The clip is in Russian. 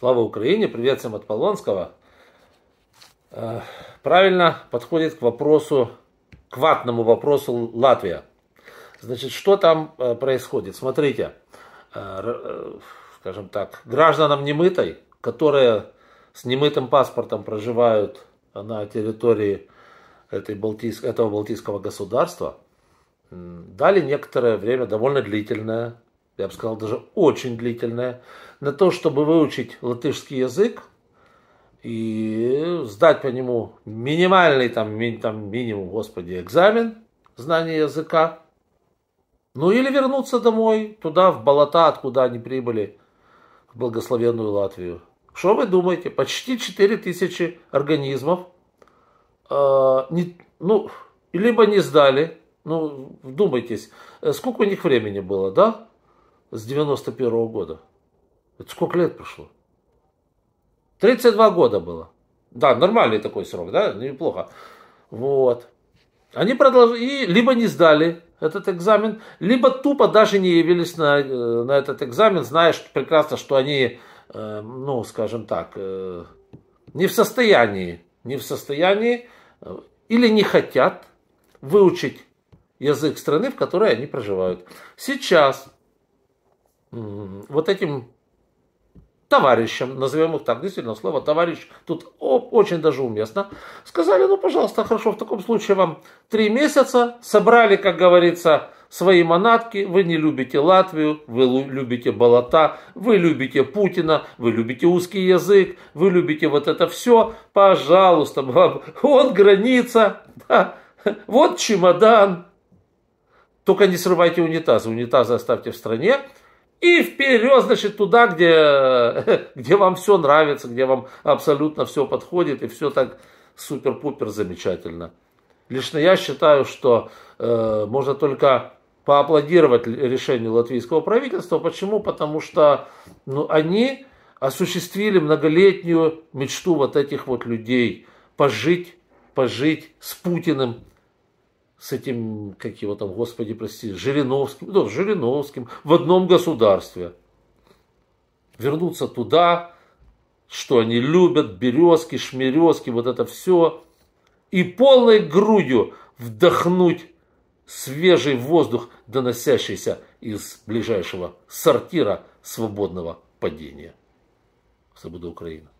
Слава Украине, привет всем от Полонского. Э, правильно подходит к вопросу, к ватному вопросу Латвия. Значит, что там э, происходит? Смотрите, э, скажем так, гражданам немытой, которые с немытым паспортом проживают на территории этой Балтийск, этого Балтийского государства, дали некоторое время, довольно длительное, я бы сказал, даже очень длительное, на то, чтобы выучить латышский язык и сдать по нему минимальный, там, ми, там минимум, господи, экзамен знания языка. Ну или вернуться домой, туда, в болота, откуда они прибыли, в благословенную Латвию. Что вы думаете? Почти 4000 организмов э, не, ну, либо не сдали, ну, вдумайтесь, э, сколько у них времени было, да? с 91 -го года. Это сколько лет прошло? 32 года было. Да, нормальный такой срок, да, неплохо. Вот. Они продолжили, либо не сдали этот экзамен, либо тупо даже не явились на, э, на этот экзамен, зная что, прекрасно, что они, э, ну, скажем так, э, не в состоянии, не в состоянии э, или не хотят выучить язык страны, в которой они проживают. Сейчас вот этим товарищам, назовем их так, действительно, слово товарищ тут очень даже уместно, сказали, ну, пожалуйста, хорошо, в таком случае вам три месяца, собрали, как говорится, свои манатки, вы не любите Латвию, вы любите болота, вы любите Путина, вы любите узкий язык, вы любите вот это все, пожалуйста, вам, вот граница, да, вот чемодан, только не срывайте унитазы, унитазы оставьте в стране, и вперед, значит, туда, где, где вам все нравится, где вам абсолютно все подходит, и все так супер-пупер замечательно. Лично я считаю, что э, можно только поаплодировать решению латвийского правительства. Почему? Потому что ну, они осуществили многолетнюю мечту вот этих вот людей пожить, пожить с Путиным, с этим, как его там, господи, прости, Жириновским, да, Жириновским в одном государстве. Вернуться туда, что они любят, березки, шмерезки, вот это все, и полной грудью вдохнуть свежий воздух, доносящийся из ближайшего сортира свободного падения. Свобода Украины.